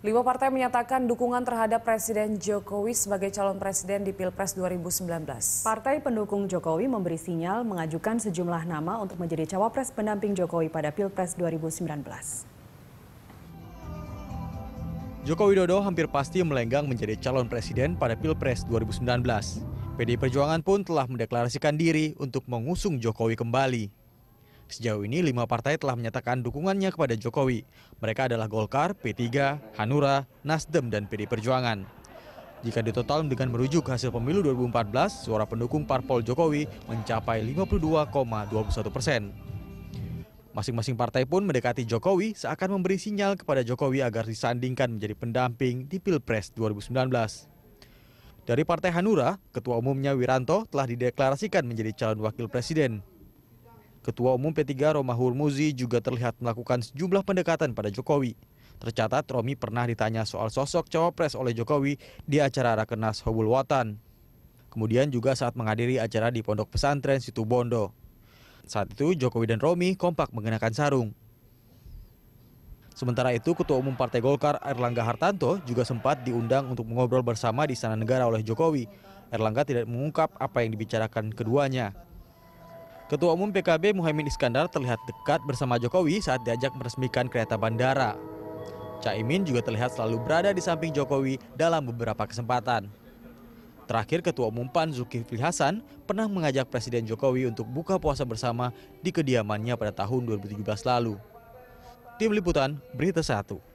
Lima partai menyatakan dukungan terhadap Presiden Jokowi sebagai calon presiden di Pilpres 2019. Partai pendukung Jokowi memberi sinyal mengajukan sejumlah nama untuk menjadi cawapres pendamping Jokowi pada Pilpres 2019. Joko Widodo hampir pasti melenggang menjadi calon presiden pada Pilpres 2019. PD Perjuangan pun telah mendeklarasikan diri untuk mengusung Jokowi kembali. Sejauh ini lima partai telah menyatakan dukungannya kepada Jokowi. Mereka adalah Golkar, P3, Hanura, Nasdem, dan PD Perjuangan. Jika ditotal dengan merujuk hasil pemilu 2014, suara pendukung parpol Jokowi mencapai 52,21 persen. Masing-masing partai pun mendekati Jokowi seakan memberi sinyal kepada Jokowi agar disandingkan menjadi pendamping di Pilpres 2019. Dari Partai Hanura, Ketua Umumnya Wiranto telah dideklarasikan menjadi calon wakil presiden. Ketua Umum P3 Roma Hurmuzi juga terlihat melakukan sejumlah pendekatan pada Jokowi. Tercatat Romi pernah ditanya soal sosok cawapres oleh Jokowi di acara Rakenas Hobul Watan. Kemudian juga saat menghadiri acara di Pondok Pesantren Situbondo. Saat itu Jokowi dan Romi kompak mengenakan sarung. Sementara itu, Ketua Umum Partai Golkar Erlangga Hartanto juga sempat diundang untuk mengobrol bersama di Istana Negara oleh Jokowi. Erlangga tidak mengungkap apa yang dibicarakan keduanya. Ketua Umum PKB Muhaimin Iskandar terlihat dekat bersama Jokowi saat diajak meresmikan kereta bandara. Caimin juga terlihat selalu berada di samping Jokowi dalam beberapa kesempatan. Terakhir, Ketua Umum PAN Zulkifli Hasan pernah mengajak Presiden Jokowi untuk buka puasa bersama di kediamannya pada tahun 2017 lalu. Tim Liputan, Berita Satu.